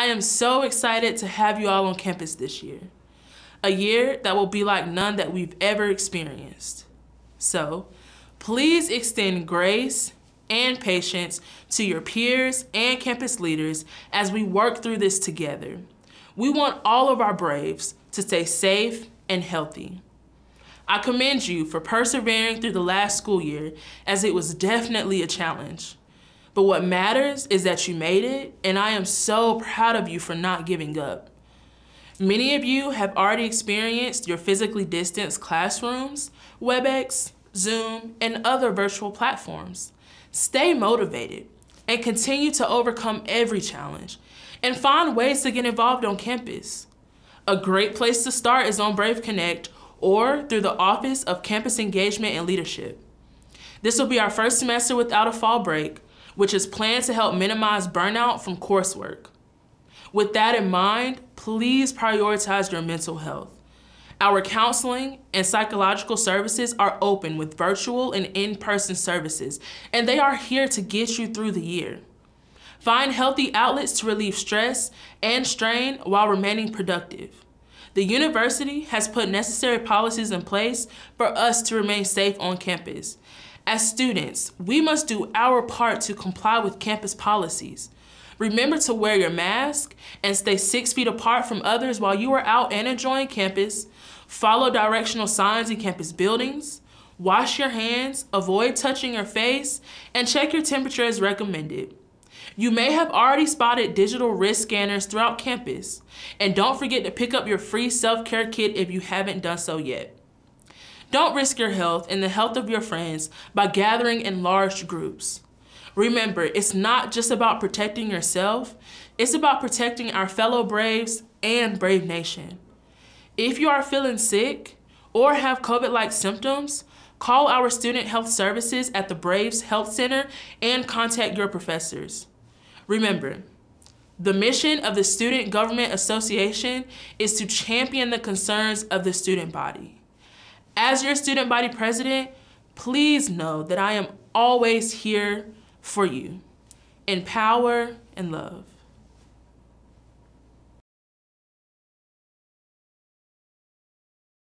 I am so excited to have you all on campus this year. A year that will be like none that we've ever experienced. So please extend grace and patience to your peers and campus leaders as we work through this together. We want all of our Braves to stay safe and healthy. I commend you for persevering through the last school year as it was definitely a challenge. But what matters is that you made it, and I am so proud of you for not giving up. Many of you have already experienced your physically distanced classrooms, WebEx, Zoom, and other virtual platforms. Stay motivated and continue to overcome every challenge and find ways to get involved on campus. A great place to start is on Brave Connect or through the Office of Campus Engagement and Leadership. This will be our first semester without a fall break, which is planned to help minimize burnout from coursework. With that in mind, please prioritize your mental health. Our counseling and psychological services are open with virtual and in-person services, and they are here to get you through the year. Find healthy outlets to relieve stress and strain while remaining productive. The university has put necessary policies in place for us to remain safe on campus, as students, we must do our part to comply with campus policies. Remember to wear your mask and stay six feet apart from others while you are out and enjoying campus. Follow directional signs in campus buildings. Wash your hands, avoid touching your face, and check your temperature as recommended. You may have already spotted digital wrist scanners throughout campus, and don't forget to pick up your free self-care kit if you haven't done so yet. Don't risk your health and the health of your friends by gathering in large groups. Remember, it's not just about protecting yourself, it's about protecting our fellow Braves and Brave Nation. If you are feeling sick or have COVID-like symptoms, call our student health services at the Braves Health Center and contact your professors. Remember, the mission of the Student Government Association is to champion the concerns of the student body. As your student body president, please know that I am always here for you in power and love.